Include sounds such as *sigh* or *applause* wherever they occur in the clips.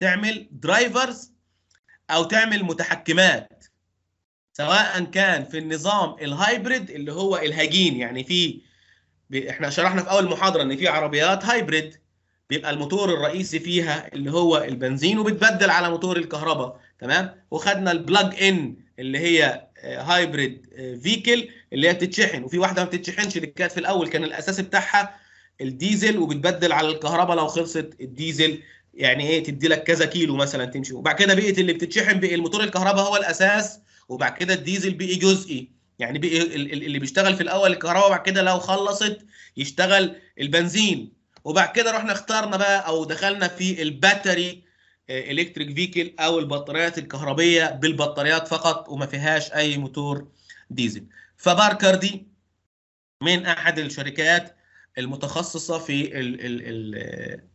تعمل درايفرز او تعمل متحكمات سواء كان في النظام الهايبريد اللي هو الهجين يعني في احنا شرحنا في اول محاضره ان في عربيات هايبريد بيبقى الموتور الرئيسي فيها اللي هو البنزين وبتبدل على موتور الكهرباء تمام وخدنا البلاج ان اللي هي هايبريد آه، آه، فيكل اللي هي بتتشحن وفي واحده ما بتتشحنش اللي كانت في الاول كان الاساس بتاعها الديزل وبتبدل على الكهرباء لو خلصت الديزل يعني ايه تدي لك كذا كيلو مثلا تمشي وبعد كده بقيه اللي بتتشحن بقى الموتور الكهرباء هو الاساس وبعد كده الديزل بقي جزئي يعني بقي اللي بيشتغل في الاول الكهرباء وبعد كده لو خلصت يشتغل البنزين وبعد كده رحنا اخترنا بقى او دخلنا في الباتري الكتريك آه، فيكل او البطاريات الكهربيه بالبطاريات فقط وما فيهاش اي موتور ديزل فباركر دي من احد الشركات المتخصصه في ال ال ال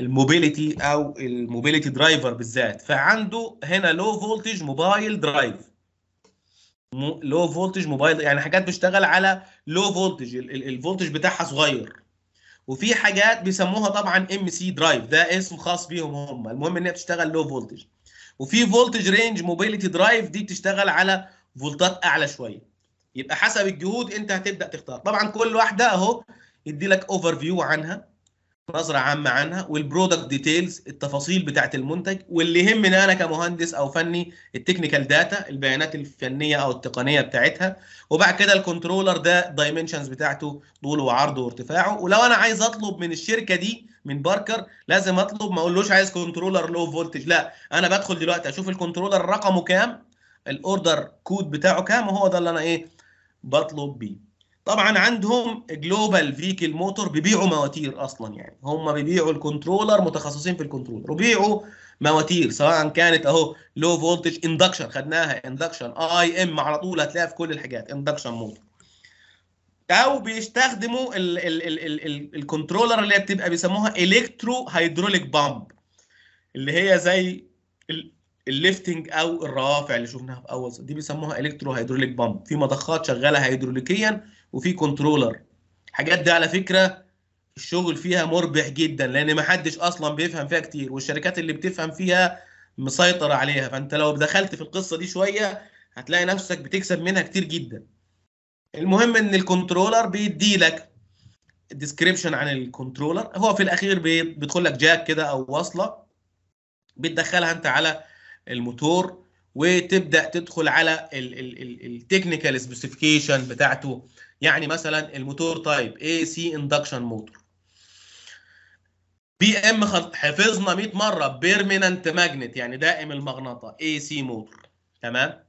الموبيليتي او الموبيليتي درايفر بالذات فعنده هنا لو فولتج موبايل درايف لو فولتج موبايل يعني حاجات بتشتغل على لو فولتج الفولتج بتاعها صغير وفي حاجات بيسموها طبعا ام سي درايف ده اسم خاص بيهم هم المهم ان هي بتشتغل لو فولتج وفي فولتج رينج موبيليتي درايف دي بتشتغل على فولتات اعلى شويه يبقى حسب الجهود انت هتبدا تختار طبعا كل واحده اهو يدي لك اوفر فيو عنها نظره عامه عنها والبرودكت ديتيلز التفاصيل بتاعه المنتج واللي يهمني انا كمهندس او فني التكنيكال داتا البيانات الفنيه او التقنيه بتاعتها وبعد كده الكنترولر ده دايمنشنز بتاعته طوله وعرضه وارتفاعه ولو انا عايز اطلب من الشركه دي من باركر لازم اطلب ما اقولوش عايز كنترولر لو فولتج لا انا بدخل دلوقتي اشوف الكنترولر رقمه كام الاوردر كود بتاعه كام وهو ده اللي انا ايه بطلب بيه طبعا عندهم جلوبال فيكل موتور بيبيعوا مواتير اصلا يعني هم بيبيعوا الكنترولر متخصصين في الكنترولر وبيعوا مواتير سواء كانت اهو لو فولتج اندكشن خدناها اندكشن اي ام على طول هتلاقيها في كل الحاجات اندكشن موتور او بيستخدموا الكنترولر اللي بتبقى بيسموها الكترو هيدروليك بامب اللي هي زي الليفتنج او الرافع اللي شفناها في اول دي بيسموها الكترو هيدروليك بامب في مضخات شغاله هيدروليكيا وفي كنترولر الحاجات دي على فكره الشغل فيها مربح جدا لان ما حدش اصلا بيفهم فيها كتير والشركات اللي بتفهم فيها مسيطره عليها فانت لو دخلت في القصه دي شويه هتلاقي نفسك بتكسب منها كتير جدا المهم ان الكنترولر بيدي لك ديسكريبشن عن الكنترولر هو في الاخير بيدخل لك جاك كده او وصله بتدخلها انت على الموتور وتبدا تدخل على التكنيكال سبيسيفيكيشن بتاعته يعني مثلا الموتور تايب اي سي اندكشن موتور بي ام حفظنا 100 مره بيرمننت ماجنت يعني دائم المغناطه اي سي موتور تمام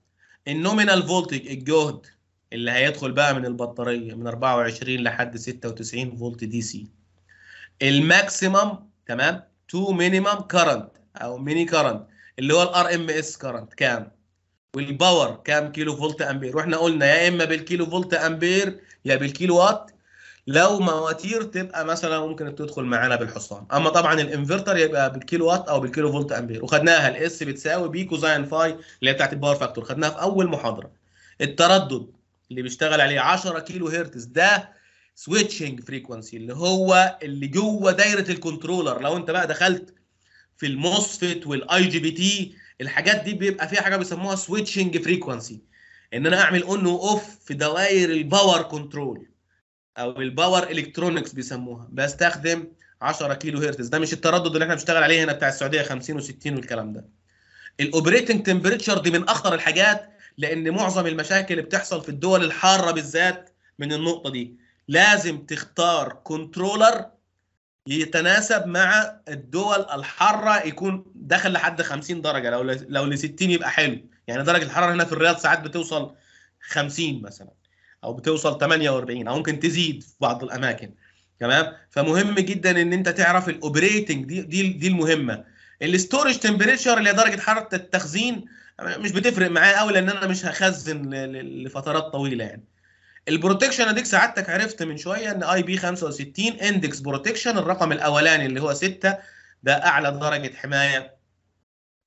النومينال فولتج الجهد اللي هيدخل بقى من البطاريه من 24 لحد 96 فولت دي سي الماكسيمم تمام تو مينيمم كرنت او ميني كرنت اللي هو الار ام اس كرنت كام والباور كام كيلو فولت امبير واحنا قلنا يا اما بالكيلو فولت امبير يا بالكيلو وات لو مواتير تبقى مثلا ممكن تدخل معانا بالحصان اما طبعا الانفرتر يبقى بالكيلو وات او بالكيلو فولت امبير وخدناها الاس بتساوي بي كوزاين فاي اللي هي بتاعت الباور فاكتور خدناها في اول محاضره التردد اللي بيشتغل عليه 10 كيلو هرتز ده سويتشنج فريكونسي اللي هو اللي جوه دايره الكنترولر لو انت بقى دخلت في الموسفيت والاي جي بي تي الحاجات دي بيبقى فيها حاجه بيسموها سويتشنج فريكوانسي ان انا اعمل اون واوف في دوائر الباور كنترول او الباور الكترونكس بيسموها بستخدم 10 كيلو هرتز ده مش التردد اللي احنا بنشتغل عليه هنا بتاع السعوديه 50 و60 والكلام ده الاوبريتنج تمبريتشر دي من اخطر الحاجات لان معظم المشاكل اللي بتحصل في الدول الحاره بالذات من النقطه دي لازم تختار كنترولر يتناسب مع الدول الحاره يكون دخل لحد 50 درجه لو لو ل 60 يبقى حلو يعني درجه الحراره هنا في الرياض ساعات بتوصل 50 مثلا او بتوصل 48 او ممكن تزيد في بعض الاماكن تمام فمهم جدا ان انت تعرف الاوبريتنج دي دي دي المهمه الاستورج تمبريتشر اللي هي درجه حراره التخزين مش بتفرق معايا قوي لان انا مش هخزن لفترات طويله يعني البروتكشن اديك سعادتك عرفت من شويه ان اي بي 65 اندكس بروتكشن الرقم الاولاني اللي هو 6 ده اعلى درجه حمايه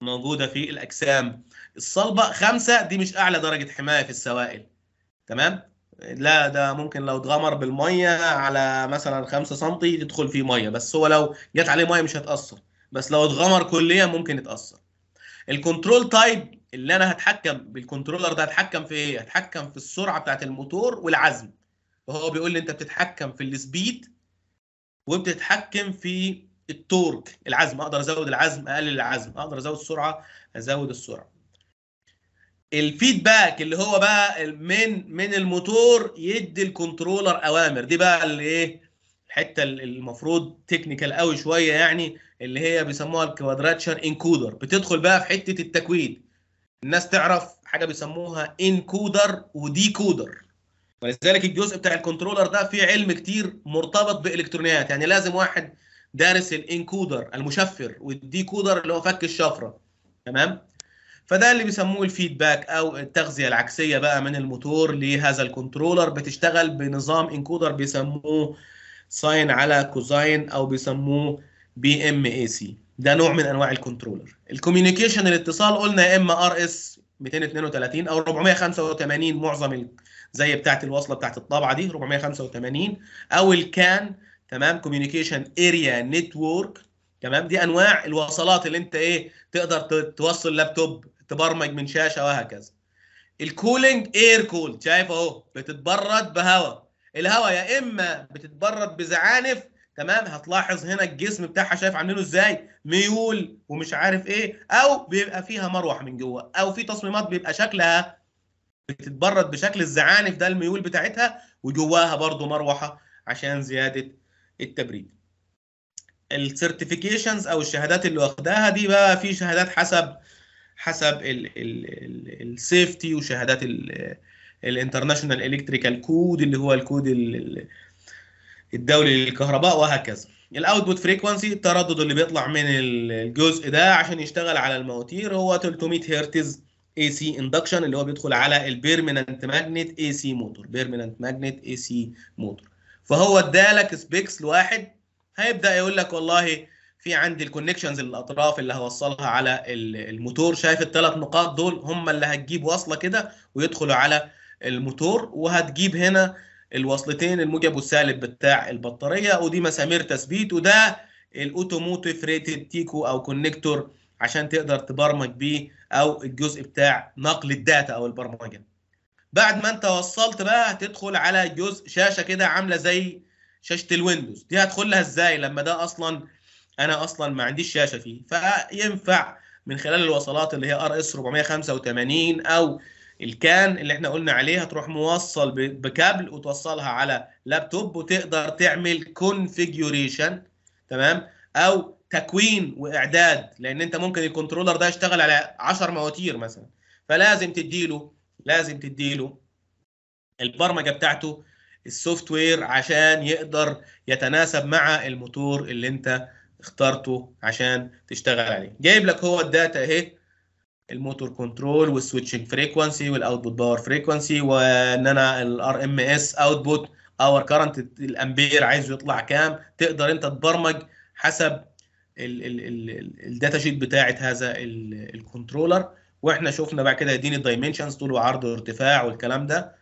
موجوده في الاجسام الصلبه 5 دي مش اعلى درجه حمايه في السوائل تمام لا ده ممكن لو اتغمر بالميه على مثلا 5 سم تدخل فيه ميه بس هو لو جت عليه ميه مش هيتاثر بس لو اتغمر كليا ممكن يتاثر الكنترول تايب اللي انا هتحكم بالكنترولر ده هتحكم في ايه؟ هتحكم في السرعه بتاعت الموتور والعزم. فهو بيقول لي انت بتتحكم في السبيد وبتتحكم في التورك العزم اقدر ازود العزم اقلل العزم اقدر ازود السرعه ازود السرعه. الفيدباك اللي هو بقى من من الموتور يدي الكنترولر اوامر دي بقى اللي ايه الحته المفروض تكنيكال قوي شويه يعني اللي هي بيسموها الكوادراتشر انكودر بتدخل بقى في حته التكويد الناس تعرف حاجه بيسموها انكودر وديكودر ولذلك الجزء بتاع الكنترولر ده فيه علم كتير مرتبط بالكترونيات يعني لازم واحد دارس الانكودر المشفر والديكودر اللي هو فك الشفره تمام فده اللي بيسموه الفيدباك او التغذيه العكسيه بقى من الموتور لهذا الكنترولر بتشتغل بنظام انكودر بيسموه ساين على كوزاين او بيسموه بي ام اي سي ده نوع من انواع الكنترولر الكوميونيكيشن الاتصال قلنا يا اما ار اس 232 او 485 معظم زي بتاعه الوصله بتاعه الطابعه دي 485 او الكان تمام كوميونيكيشن اريا نتورك تمام دي انواع الوصلات اللي انت ايه تقدر توصل لابتوب تبرمج من شاشه وهكذا الكولينج اير كول شايف اهو بتتبرد بهواء الهواء يا اما بتتبرد بزعانف تمام هتلاحظ هنا الجسم بتاعها شايف عاملينه ازاي ميول ومش عارف ايه او بيبقى فيها مروح من جوه او في تصميمات بيبقى شكلها بتتبرد بشكل الزعانف ده الميول بتاعتها وجواها برضو مروحه عشان زياده التبريد السيرتيفيكيشنز او الشهادات اللي واخداها دي بقى في شهادات حسب حسب السيفتي وشهادات الانترناشونال الكتريكال كود اللي هو الكود الدولي للكهرباء وهكذا الاوتبوت فريكوانسي التردد اللي بيطلع من الجزء ده عشان يشتغل على المواتير هو 300 هرتز اي سي اندكشن اللي هو بيدخل على البيرمننت ماجنت اي سي موتور بيرمننت ماجنت اي سي موتور فهو ادالك سبيكس لواحد هيبدا يقول لك والله في عندي الكونكشنز الاطراف اللي هوصلها على الموتور شايف الثلاث نقاط دول هم اللي هتجيب وصله كده ويدخلوا على الموتور وهتجيب هنا الوصلتين الموجب والسالب بتاع البطاريه ودي مسامير تثبيت وده الاوتوموتيف ريتد تيكو او كونكتور عشان تقدر تبرمج بيه او الجزء بتاع نقل الداتا او البرمجه بعد ما انت وصلت بقى هتدخل على جزء شاشه كده عامله زي شاشه الويندوز دي هدخلها ازاي لما ده اصلا انا اصلا ما عنديش شاشه فيه فينفع من خلال الوصلات اللي هي ار اس 485 او الكان اللي احنا قلنا عليها تروح موصل بكابل وتوصلها على لابتوب وتقدر تعمل كونفيجوريشن تمام او تكوين واعداد لان انت ممكن الكنترولر ده يشتغل على 10 مواتير مثلا فلازم تديله لازم تديله البرمجه بتاعته السوفت وير عشان يقدر يتناسب مع الموتور اللي انت اخترته عشان تشتغل عليه جايب لك هو الداتا اهي الموتور كنترول والسويتشنج فريكوانسي والاوتبوت باور فريكوانسي وان انا الار ام اس اوتبوت اور كرنت الامبير عايزه يطلع كام تقدر انت تبرمج حسب الداتا شيت بتاعه هذا الكنترولر واحنا شفنا بعد كده يديني الدايمنشنز طول وعرض وارتفاع والكلام ده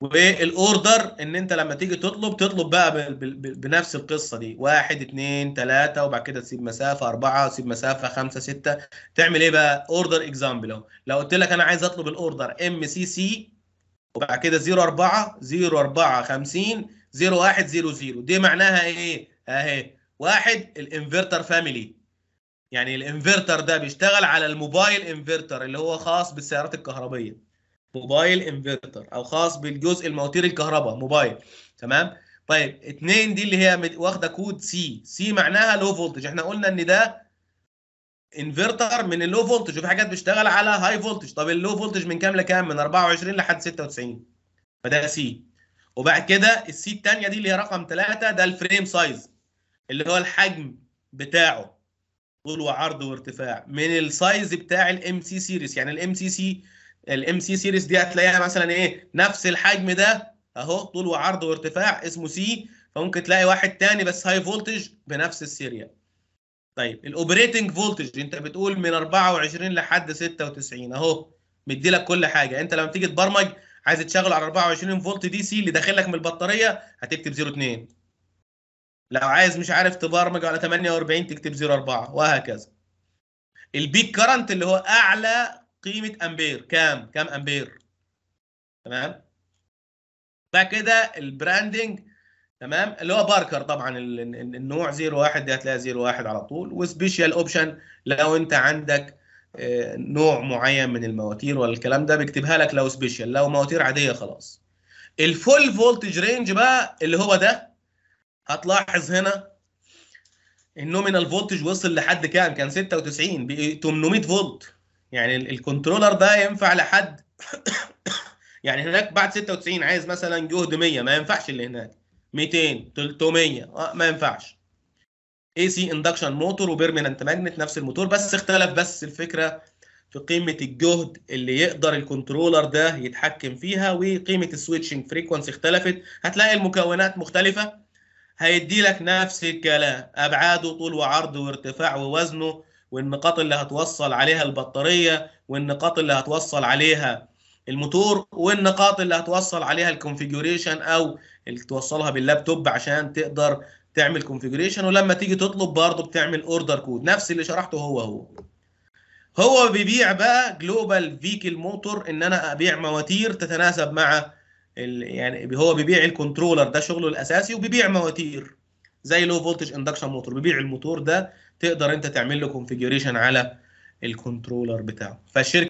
والاوردر ان انت لما تيجي تطلب تطلب بقى بنفس القصه دي واحد اثنين ثلاثه وبعد كده تسيب مسافه اربعه تسيب مسافه خمسه سته تعمل ايه بقى؟ اوردر اكزامبل اهو لو قلت لك انا عايز اطلب الاوردر ام سي سي وبعد كده 04 04 50 01 00 دي معناها ايه؟ اهي واحد الانفرتر فاميلي يعني الانفرتر ده بيشتغل على الموبايل انفرتر اللي هو خاص بالسيارات الكهربيه موبايل انفرتر او خاص بالجزء المواتير الكهرباء موبايل تمام طيب اثنين دي اللي هي واخده كود سي سي معناها لو فولتج احنا قلنا ان ده انفرتر من اللو فولتج وفي حاجات بتشتغل على هاي فولتج طب اللو فولتج من كام لكام من 24 لحد 96 فده سي وبعد كده السي الثانيه دي اللي هي رقم 3 ده الفريم سايز اللي هو الحجم بتاعه طول وعرض وارتفاع من السايز بتاع الام سي سيريس يعني الام سي سي الام سي سيريز دي هتلاقيها مثلا ايه نفس الحجم ده اهو طول وعرض وارتفاع اسمه سي فممكن تلاقي واحد تاني بس هاي فولتج بنفس السيريال طيب الاوبريتنج فولتج انت بتقول من 24 لحد 96 اهو مدي لك كل حاجه انت لما تيجي تبرمج عايز تشغل على 24 فولت دي سي اللي داخل لك من البطاريه هتكتب 02 لو عايز مش عارف تبرمج على 48 تكتب 04 وهكذا البيك كرنت اللي هو اعلى قيمه امبير كام كام امبير تمام بعد كده البراندنج تمام اللي هو باركر طبعا النوع 01 ده هتلاقي 01 على طول وسبيشال اوبشن لو انت عندك آه، نوع معين من المواتير ولا الكلام ده بيكتبها لك لو سبيشال لو مواتير عاديه خلاص الفول فولتج رينج بقى اللي هو ده هتلاحظ هنا النومينال فولتج وصل لحد كام كان 96 800 فولت يعني الكنترولر ده ينفع لحد *coughs* يعني هناك بعد 96 عايز مثلا جهد 100 ما ينفعش اللي هناك 200 300 آه، ما ينفعش اي سي اندكشن موتور وبيرمننت ماجنت نفس الموتور بس اختلف بس الفكره في قيمه الجهد اللي يقدر الكنترولر ده يتحكم فيها وقيمه السويتشنج فريكونسي اختلفت هتلاقي المكونات مختلفه هيدي لك نفس الكلام ابعاده طول وعرض وارتفاع ووزنه والنقاط اللي هتوصل عليها البطارية والنقاط اللي هتوصل عليها الموتور والنقاط اللي هتوصل عليها الكونفيجوريشن او اللي توصلها باللابتوب عشان تقدر تعمل كونفيجوريشن ولما تيجي تطلب برضه بتعمل اوردر كود نفس اللي شرحته هو هو هو بيبيع بقى جلوبال فيكل موتور ان انا ابيع مواتير تتناسب مع ال... يعني هو بيبيع الكنترولر ده شغله الاساسي وبيبيع مواتير زي لو فولتج اندكشن موتور بيبيع الموتور ده تقدر انت تعمل له كونفيجريشن على الكنترولر بتاعه فالشركه